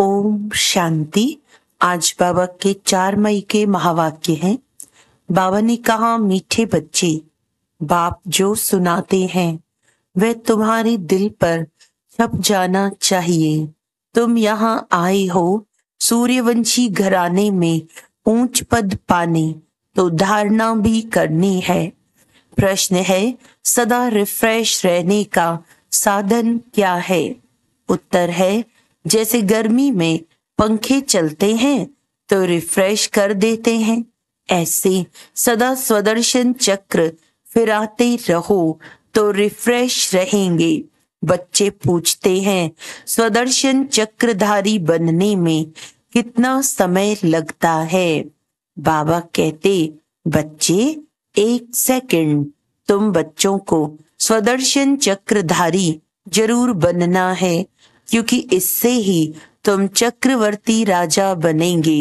ओम शांति आज बाबा के चार मई के महावाक्य हैं बाबा ने कहा मीठे बच्चे बाप जो सुनाते हैं वह तुम्हारे दिल पर छप जाना चाहिए तुम यहाँ आए हो सूर्यवंशी घराने में ऊंच पद पाने तो धारणा भी करनी है प्रश्न है सदा रिफ्रेश रहने का साधन क्या है उत्तर है जैसे गर्मी में पंखे चलते हैं तो रिफ्रेश कर देते हैं ऐसे सदा स्वदर्शन चक्र फिराते रहो तो रिफ्रेश रहेंगे बच्चे पूछते हैं स्वदर्शन चक्रधारी बनने में कितना समय लगता है बाबा कहते बच्चे एक सेकंड तुम बच्चों को स्वदर्शन चक्रधारी जरूर बनना है क्योंकि इससे ही तुम चक्रवर्ती राजा बनेंगे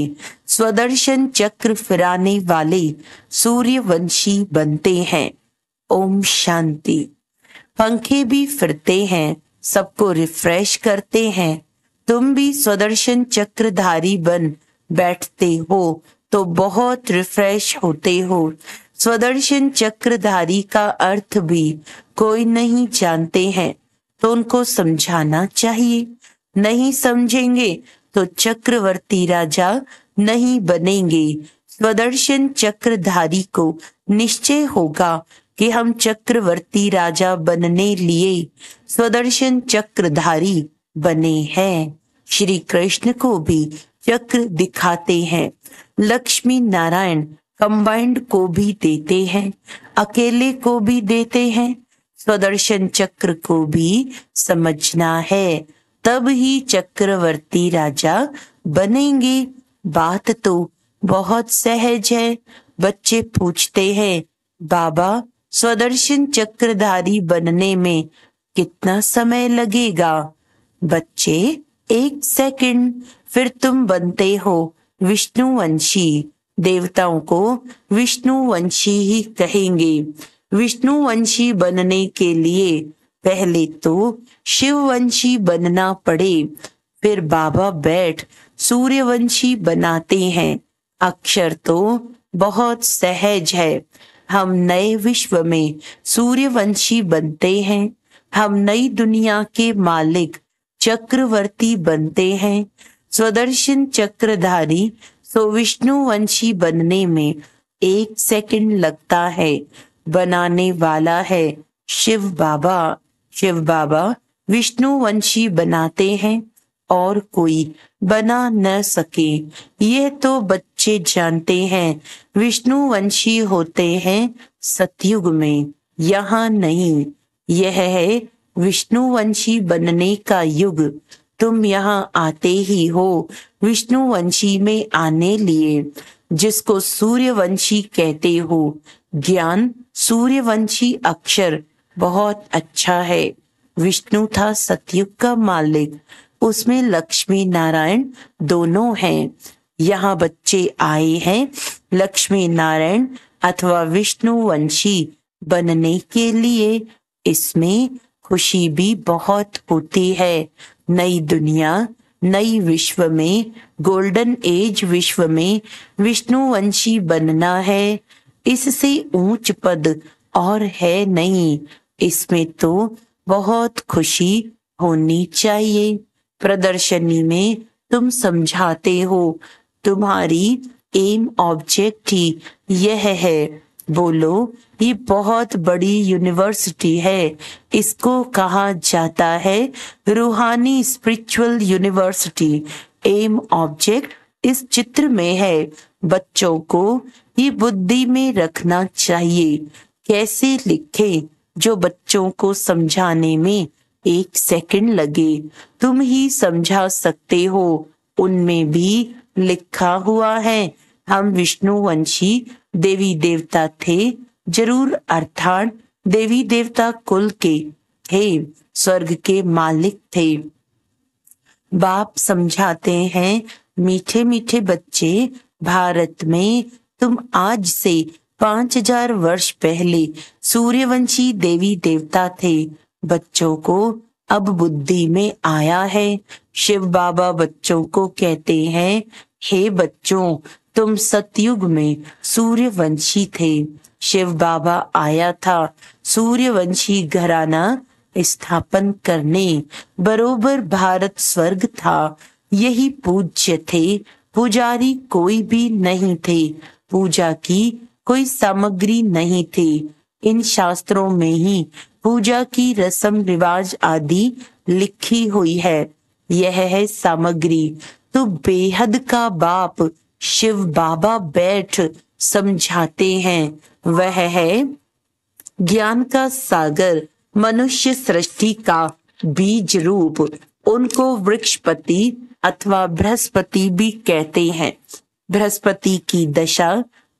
स्वदर्शन चक्र फिराने वाले सूर्यवंशी बनते हैं ओम शांति पंखे भी फिरते हैं सबको रिफ्रेश करते हैं तुम भी स्वदर्शन चक्रधारी बन बैठते हो तो बहुत रिफ्रेश होते हो स्वदर्शन चक्रधारी का अर्थ भी कोई नहीं जानते हैं तो उनको समझाना चाहिए नहीं समझेंगे तो चक्रवर्ती राजा नहीं बनेंगे स्वदर्शन चक्रधारी को निश्चय होगा कि हम चक्रवर्ती राजा बनने लिए स्वदर्शन चक्रधारी बने हैं श्री कृष्ण को भी चक्र दिखाते हैं लक्ष्मी नारायण कंबाइंड को भी देते हैं अकेले को भी देते हैं स्वदर्शन चक्र को भी समझना है तब ही चक्रवर्ती राजा बनेंगे बात तो बहुत सहज है बच्चे पूछते हैं बाबा स्वदर्शन चक्रधारी बनने में कितना समय लगेगा बच्चे एक सेकंड फिर तुम बनते हो विष्णुवंशी देवताओं को विष्णुवंशी ही कहेंगे विष्णुवंशी बनने के लिए पहले तो शिववंशी बनना पड़े फिर बाबा बैठ सूर्यवंशी बनाते हैं अक्षर तो बहुत सहज है हम नए विश्व में सूर्यवंशी बनते हैं हम नई दुनिया के मालिक चक्रवर्ती बनते हैं स्वदर्शन चक्रधारी सो विष्णुवंशी बनने में एक सेकंड लगता है बनाने वाला है शिव बाबा शिव बाबा विष्णु वंशी बनाते हैं और कोई बना न सके ये तो बच्चे जानते हैं विष्णु वंशी होते हैं सतयुग में यहाँ नहीं यह है विष्णुवंशी बनने का युग तुम यहाँ आते ही हो विष्णुवंशी में आने लिए जिसको सूर्य वंशी कहते हो ज्ञान सूर्यवंशी अक्षर बहुत अच्छा है विष्णु था सतयुग का मालिक उसमें लक्ष्मी नारायण दोनों हैं यहाँ बच्चे आए हैं लक्ष्मी नारायण अथवा विष्णु वंशी बनने के लिए इसमें खुशी भी बहुत होती है नई दुनिया नई विश्व में गोल्डन एज विश्व में विष्णुवंशी बनना है इससे ऊंच पद और है नहीं इसमें तो बहुत खुशी होनी चाहिए प्रदर्शनी में तुम समझाते हो तुम्हारी एम ऑब्जेक्ट ही यह है बोलो ये बहुत बड़ी यूनिवर्सिटी है इसको कहा जाता है रूहानी स्पिरिचुअल यूनिवर्सिटी एम ऑब्जेक्ट इस चित्र में है बच्चों को ही बुद्धि में रखना चाहिए कैसे लिखें जो बच्चों को समझाने में एक सेकंड लगे तुम ही समझा सकते हो उनमें भी लिखा हुआ है हम विष्णुवंशी देवी देवता थे जरूर अर्थात देवी देवता कुल के थे स्वर्ग के मालिक थे बाप समझाते हैं मीठे मीठे बच्चे भारत में तुम आज से पांच हजार वर्ष पहले सूर्यवंशी देवी देवता थे बच्चों को अब बुद्धि में आया है शिव बाबा बच्चों को कहते हैं हे बच्चों तुम सतयुग में सूर्यवंशी थे शिव बाबा आया था सूर्यवंशी घराना स्थापन करने बरोबर भारत स्वर्ग था यही पूज्य थे पुजारी कोई भी नहीं थे पूजा की कोई सामग्री नहीं थी इन शास्त्रों में ही पूजा की रसम रिवाज आदि लिखी हुई है यह है सामग्री तो बेहद का बाप शिव बाबा बैठ समझाते हैं वह है ज्ञान का सागर मनुष्य सृष्टि का बीज रूप उनको वृक्षपति अथवा बृहस्पति भी कहते हैं बृहस्पति की दशा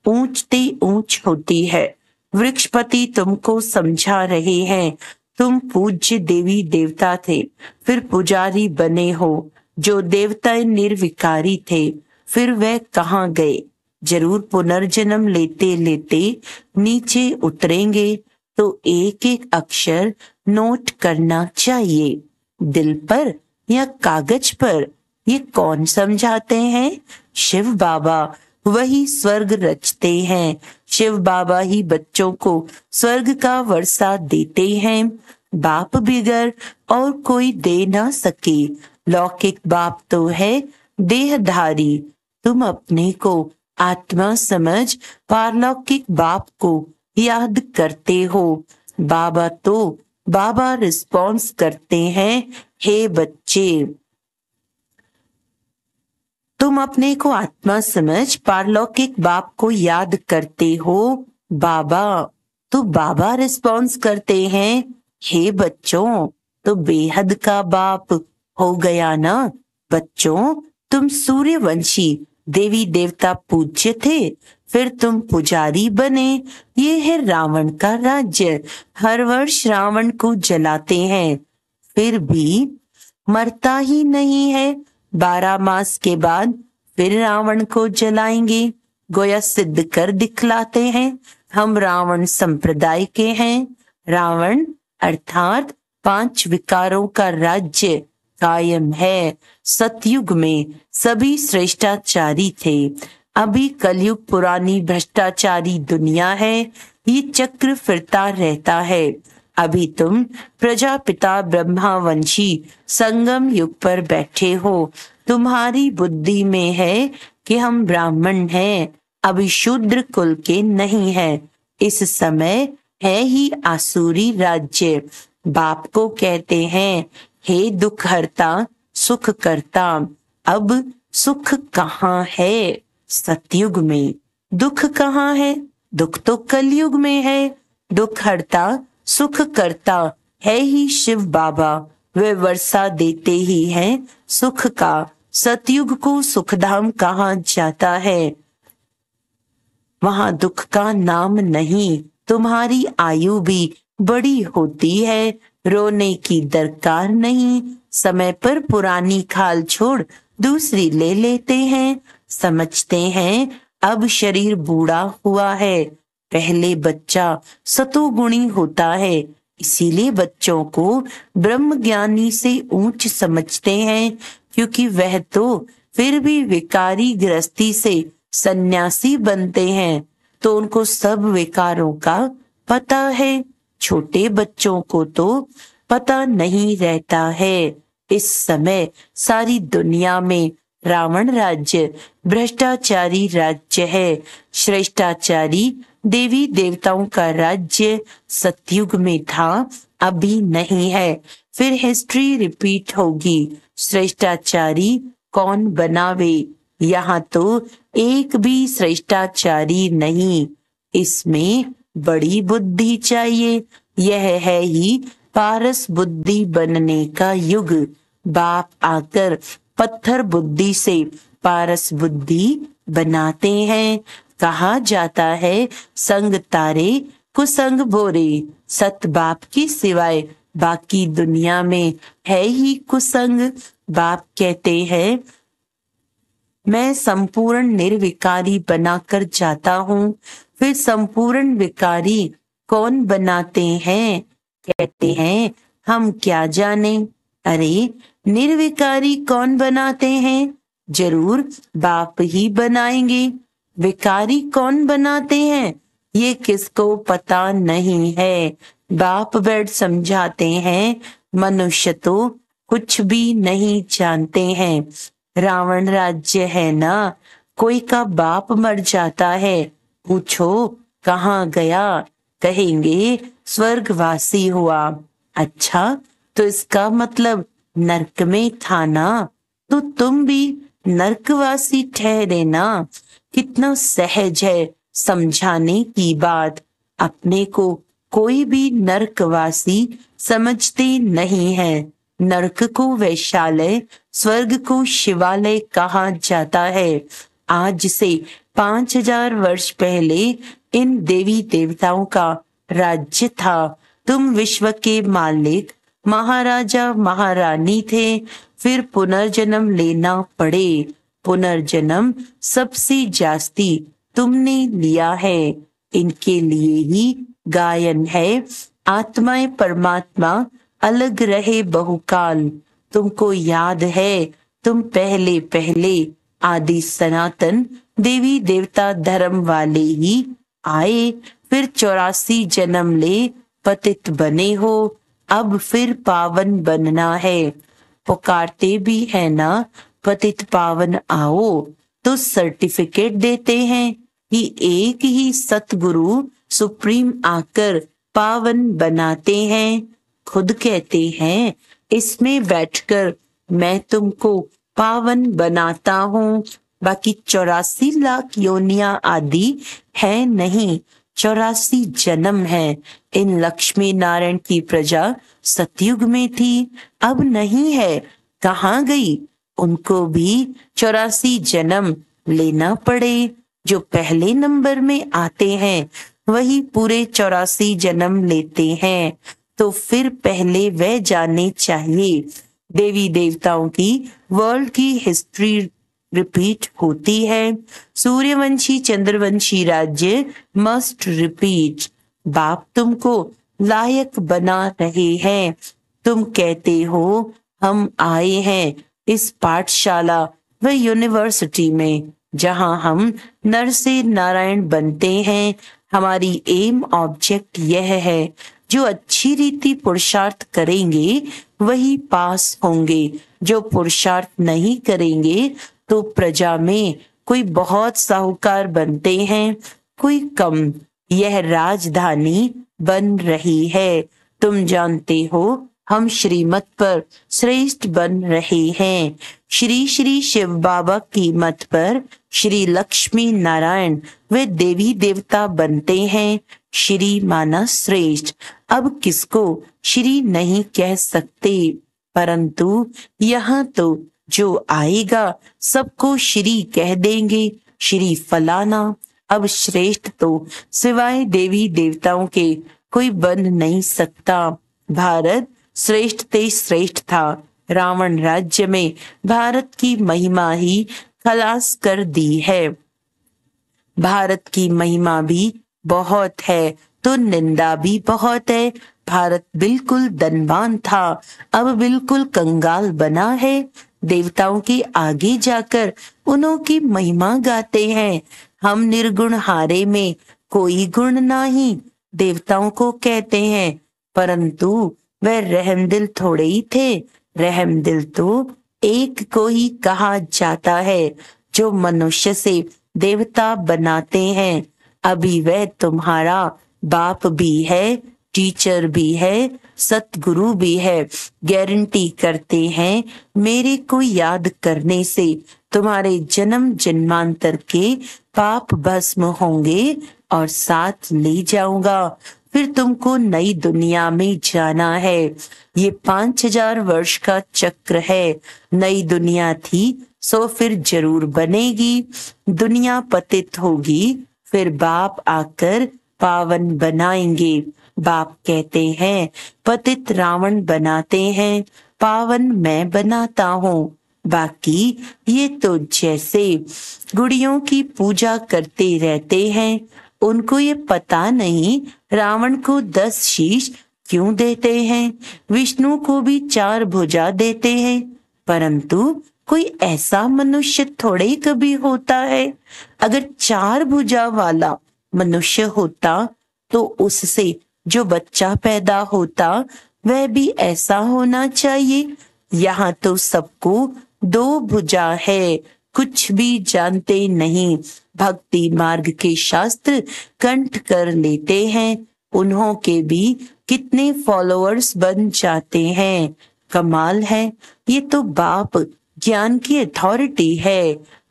ऊंचती ऊंच होती है वृक्षपति तुमको समझा रहे हैं तुम पूज्य देवी देवता थे फिर पुजारी बने हो जो देवता निर्विकारी थे फिर वह कहाँ गए जरूर पुनर्जन्म लेते लेते नीचे उतरेंगे तो एक एक अक्षर नोट करना चाहिए दिल पर या कागज पर ये कौन समझाते हैं शिव बाबा वही स्वर्ग रचते हैं शिव बाबा ही बच्चों को स्वर्ग का वर्षा देते हैं बाप बिगर और कोई दे ना सके लौकिक बाप तो है देहधारी तुम अपने को आत्मा समझ पारलौकिक बाप को याद करते हो बाबा तो बाबा रिस्पॉन्स करते हैं हे बच्चे तुम अपने को आत्मा समझ पारलौकिक बाप को याद करते हो बाबा तो बाबा रिस्पॉन्स करते हैं हे बच्चों तो बेहद का बाप हो गया ना बच्चों तुम सूर्यवंशी देवी देवता पूज्य थे फिर तुम पुजारी बने ये है रावण का राज्य हर वर्ष रावण को जलाते हैं फिर भी मरता ही नहीं है बारह मास के बाद फिर रावण को जलाएंगे गोया सिद्ध कर दिखलाते हैं हम रावण संप्रदाय के हैं रावण अर्थात पांच विकारों का राज्य कायम है सतयुग में सभी श्रेष्ठाचारी थे अभी कलयुग पुरानी भ्रष्टाचारी दुनिया है ये चक्र फिरता रहता है अभी तुम प्रजापिता ब्रह्मावंशी संगम युग पर बैठे हो तुम्हारी बुद्धि में है कि हम ब्राह्मण हैं अभी शूद्र कुल के नहीं है इस समय है ही आसुरी राज्य बाप को कहते हैं हे दुख हरता सुख करता अब सुख कहाँ है सतयुग में दुख कहाँ है दुख तो कलयुग में है दुख हरता सुख करता है ही शिव बाबा वे वर्षा देते ही हैं सुख का सतयुग को सुखधाम कहा जाता है वहां दुख का नाम नहीं तुम्हारी आयु भी बड़ी होती है रोने की दरकार नहीं समय पर पुरानी खाल छोड़ दूसरी ले लेते हैं समझते हैं अब शरीर बूढ़ा हुआ है पहले बच्चा सतोगुणी होता है इसीलिए बच्चों को ब्रह्म ज्ञानी से ऊंच समझते हैं क्योंकि वह तो फिर भी विकारी गृहस्थी से सन्यासी बनते हैं तो उनको सब विकारों का पता है छोटे बच्चों को तो पता नहीं रहता है इस समय सारी दुनिया में रावण राज्य भ्रष्टाचारी राज्य है श्रेष्ठाचारी देवी देवताओं का राज्य सतयुग में था अभी नहीं है फिर हिस्ट्री रिपीट होगी श्रेष्ठाचारी कौन बनावे यहाँ तो एक भी श्रेष्ठाचारी नहीं इसमें बड़ी बुद्धि चाहिए यह है ही पारस बुद्धि बनने का युग बाप आकर पत्थर बुद्धि से पारस बुद्धि बनाते हैं कहा जाता है संग तारे कुसंग भोरे सत बाप के सिवाय बाकी दुनिया में है ही कुसंग बाप कहते हैं मैं संपूर्ण निर्विकारी बनाकर जाता हूँ फिर संपूर्ण विकारी कौन बनाते हैं कहते हैं हम क्या जाने अरे निर्विकारी कौन बनाते हैं जरूर बाप ही बनाएंगे विकारी कौन बनाते हैं ये किसको पता नहीं है बाप बैठ समझाते हैं मनुष्य तो कुछ भी नहीं जानते हैं रावण राज्य है ना कोई का बाप मर जाता है पूछो कहाँ गया कहेंगे स्वर्गवासी हुआ अच्छा तो इसका मतलब नरक में था ना तो तुम भी नरकवासी ठहरे ना कितना सहज है समझाने की बात अपने को कोई भी नरकवासी समझते नहीं है नरक को वैशालय स्वर्ग को शिवालय कहा जाता है आज से पांच हजार वर्ष पहले इन देवी देवताओं का राज्य था तुम विश्व के मालिक महाराजा महारानी थे फिर पुनर्जन्म लेना पड़े पुनर्जन्म सबसे जास्ती तुमने लिया है इनके लिए ही गायन है आत्माएं परमात्मा अलग रहे बहुकाल तुमको याद है तुम पहले पहले आदि सनातन देवी देवता धर्म वाले ही आए फिर चौरासी जन्म ले पतित बने हो अब फिर पावन बनना है पुकारते भी है ना पतित पावन आओ तो सर्टिफिकेट देते हैं कि एक ही सतगुरु सुप्रीम आकर पावन बनाते हैं खुद कहते हैं इसमें बैठकर मैं तुमको पावन बनाता हूँ बाकी चौरासी लाख योनिया आदि है नहीं चौरासी जन्म है इन लक्ष्मी नारायण की प्रजा सतयुग में थी अब नहीं है कहा गई उनको भी चौरासी जन्म लेना पड़े जो पहले नंबर में आते हैं वही पूरे चौरासी जन्म लेते हैं तो फिर पहले वह जाने चाहिए देवी देवताओं की वर्ल्ड की हिस्ट्री रिपीट होती है सूर्यवंशी चंद्रवंशी राज्य मस्ट रिपीट बाप तुमको लायक बना रहे हैं तुम कहते हो हम आए हैं इस पाठशाला व यूनिवर्सिटी में जहां हम नर से नारायण बनते हैं हमारी एम ऑब्जेक्ट यह है जो अच्छी रीति पुरुषार्थ करेंगे वही पास होंगे जो पुरुषार्थ नहीं करेंगे तो प्रजा में कोई बहुत साहूकार बनते हैं कोई कम यह राजधानी बन रही है तुम जानते हो हम श्रीमत पर श्रेष्ठ बन रहे हैं श्री श्री शिव बाबा की मत पर श्री लक्ष्मी नारायण वे देवी देवता बनते हैं श्री माना श्रेष्ठ अब किसको श्री नहीं कह सकते परंतु यहाँ तो जो आएगा सबको श्री कह देंगे श्री फलाना अब श्रेष्ठ तो सिवाय देवी देवताओं के कोई बन नहीं सकता भारत श्रेष्ठ ते श्रेष्ठ था रावण राज्य में भारत की महिमा ही खलास कर दी है भारत की महिमा भी बहुत है तो निंदा भी बहुत है भारत बिल्कुल धनवान था अब बिल्कुल कंगाल बना है देवताओं के आगे जाकर उन्हों की महिमा गाते हैं हम निर्गुण हारे में कोई गुण नाही देवताओं को कहते हैं परंतु वह दिल थोड़े ही थे रहम दिल तो एक को ही कहा जाता है जो मनुष्य से देवता बनाते हैं अभी वह तुम्हारा बाप भी है टीचर भी है सतगुरु भी है गारंटी करते हैं मेरे को याद करने से तुम्हारे जन्म जन्मांतर के पाप भस्म होंगे और साथ ले जाऊंगा फिर तुमको नई दुनिया में जाना है ये पांच हजार वर्ष का चक्र है नई दुनिया थी सो फिर जरूर बनेगी दुनिया पतित होगी फिर बाप आकर पावन बनाएंगे बाप कहते हैं पतित रावण बनाते हैं पावन मैं बनाता हूँ बाकी ये तो जैसे गुड़ियों की पूजा करते रहते हैं उनको ये पता नहीं रावण को दस शीश क्यों देते हैं विष्णु को भी चार भुजा देते हैं परंतु कोई ऐसा मनुष्य थोड़े कभी होता है अगर चार भुजा वाला मनुष्य होता तो उससे जो बच्चा पैदा होता वह भी ऐसा होना चाहिए यहाँ तो सबको दो भुजा है कुछ भी जानते नहीं भक्ति मार्ग के शास्त्र कंठ कर लेते हैं उन्हों के भी कितने फॉलोअर्स बन जाते हैं कमाल है ये तो बाप ज्ञान की अथॉरिटी है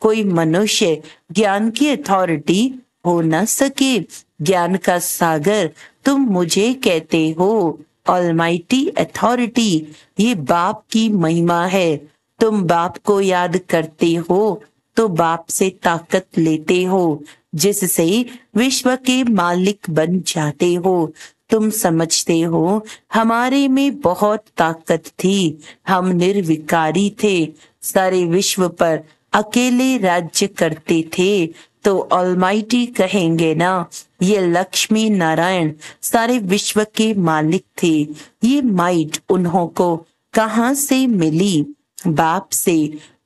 कोई मनुष्य ज्ञान की अथॉरिटी हो न सके ज्ञान का सागर तुम मुझे कहते हो ऑलमाइटी अथॉरिटी ये बाप की महिमा है तुम बाप को याद करते हो तो बाप से ताकत लेते हो जिससे विश्व के मालिक बन जाते हो तुम समझते हो हमारे में बहुत ताकत थी हम निर्विकारी थे सारे विश्व पर अकेले राज्य करते थे तो ऑलमाइटी कहेंगे ना ये लक्ष्मी नारायण सारे विश्व के मालिक थे ये माइट उन्हों को कहा से मिली बाप से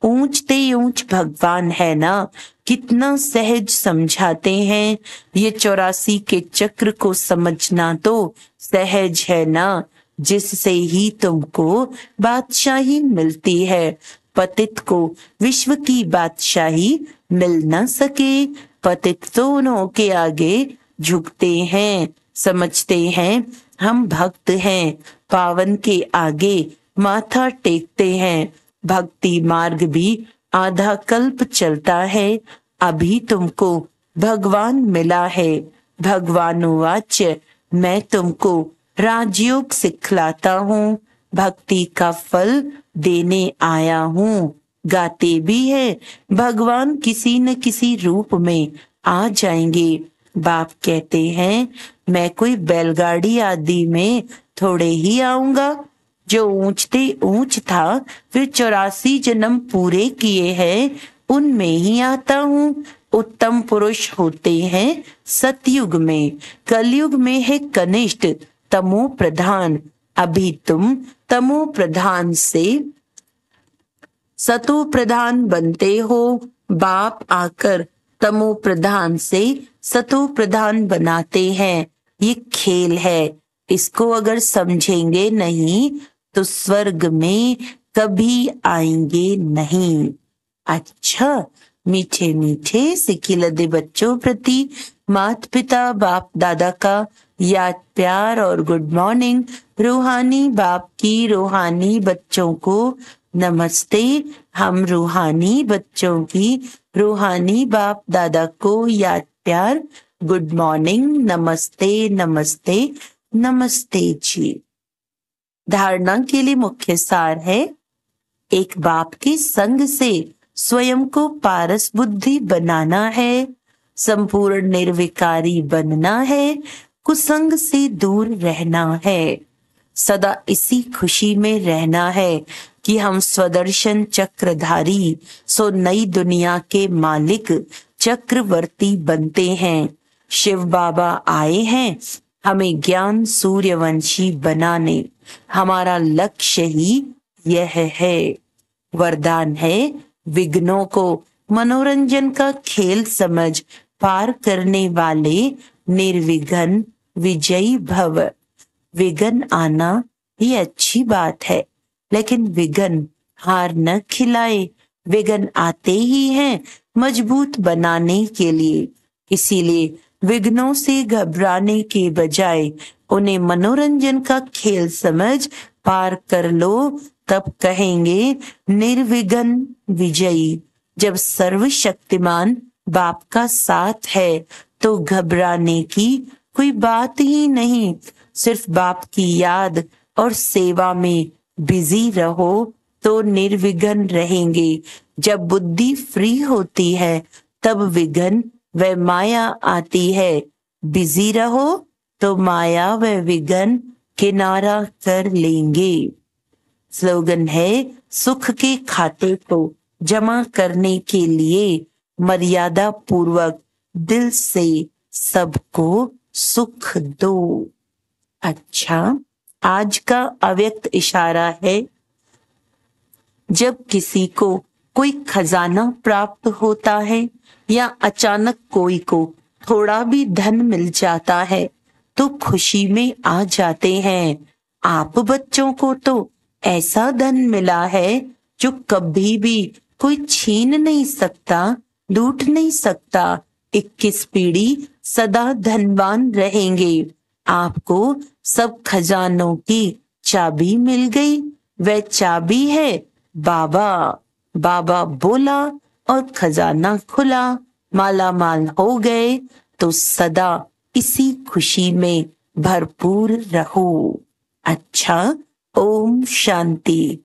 ऊंचते ऊंच भगवान है ना कितना सहज समझाते हैं ये चौरासी के चक्र को समझना तो सहज है ना जिससे ही तुमको बादशाही मिलती है पतित को विश्व की बादशाही मिल न सके पतित तो के आगे झुकते हैं समझते हैं हम भक्त हैं पावन के आगे माथा टेकते हैं भक्ति मार्ग भी आधा कल्प चलता है अभी तुमको भगवान मिला है भगवानुवाच मैं तुमको राजयोग सिखलाता हूँ भक्ति का फल देने आया हूँ गाते भी है भगवान किसी न किसी रूप में आ जाएंगे बाप कहते हैं मैं कोई बैलगाड़ी आदि में थोड़े ही आऊंगा जो ऊंचते ऊंच था फिर चौरासी जन्म पूरे किए हैं उनमें ही आता हूँ उत्तम पुरुष होते हैं सतयुग में कलयुग में है कनिष्ठ तमो प्रधान अभी तुम तमो प्रधान से सतो प्रधान बनते हो बाप आकर तमो प्रधान से सतो प्रधान बनाते हैं ये खेल है इसको अगर समझेंगे नहीं तो स्वर्ग में कभी आएंगे नहीं अच्छा मीठे मीठे सिक्की लदे बच्चों प्रति मात पिता बाप दादा का याद प्यार और गुड मॉर्निंग रूहानी बाप की रूहानी बच्चों को नमस्ते हम रूहानी बच्चों की रूहानी बाप दादा को याद प्यार गुड मॉर्निंग नमस्ते नमस्ते नमस्ते जी धारणा के लिए मुख्य सार है एक बाप के संग से स्वयं को पारस बुद्धि बनाना है संपूर्ण निर्विकारी बनना है कुसंग से दूर रहना है सदा इसी खुशी में रहना है कि हम स्वदर्शन चक्रधारी सो नई दुनिया के मालिक चक्रवर्ती बनते हैं शिव बाबा आए हैं हमें ज्ञान सूर्यवंशी बनाने हमारा लक्ष्य ही यह है वरदान है विघ्नों को मनोरंजन का खेल समझ पार करने वाले निर्विघन विजयी भव विघन आना ये अच्छी बात है लेकिन विघन हार न खिलाए विघन आते ही हैं मजबूत बनाने के लिए इसीलिए विघ्नों से घबराने के बजाय उन्हें मनोरंजन का खेल समझ पार कर लो तब कहेंगे निर्विघ्न विजयी जब सर्वशक्तिमान बाप का साथ है तो घबराने की कोई बात ही नहीं सिर्फ बाप की याद और सेवा में बिजी रहो तो निर्विघ्न रहेंगे जब बुद्धि फ्री होती है तब विघन व माया आती है बिजी रहो तो माया व विघन किनारा कर लेंगे स्लोगन है सुख के खाते को जमा करने के लिए मर्यादा पूर्वक दिल से सबको सुख दो अच्छा आज का अव्यक्त इशारा है जब किसी को कोई खजाना प्राप्त होता है या अचानक कोई को थोड़ा भी धन मिल जाता है तो खुशी में आ जाते हैं आप बच्चों को तो ऐसा धन मिला है जो कभी भी कोई छीन नहीं सकता लूट नहीं सकता इक्कीस पीढ़ी सदा धनवान रहेंगे आपको सब खजानों की चाबी मिल गई वह चाबी है बाबा बाबा बोला और खजाना खुला माला माल हो गए तो सदा इसी खुशी में भरपूर रहो अच्छा ओम शांति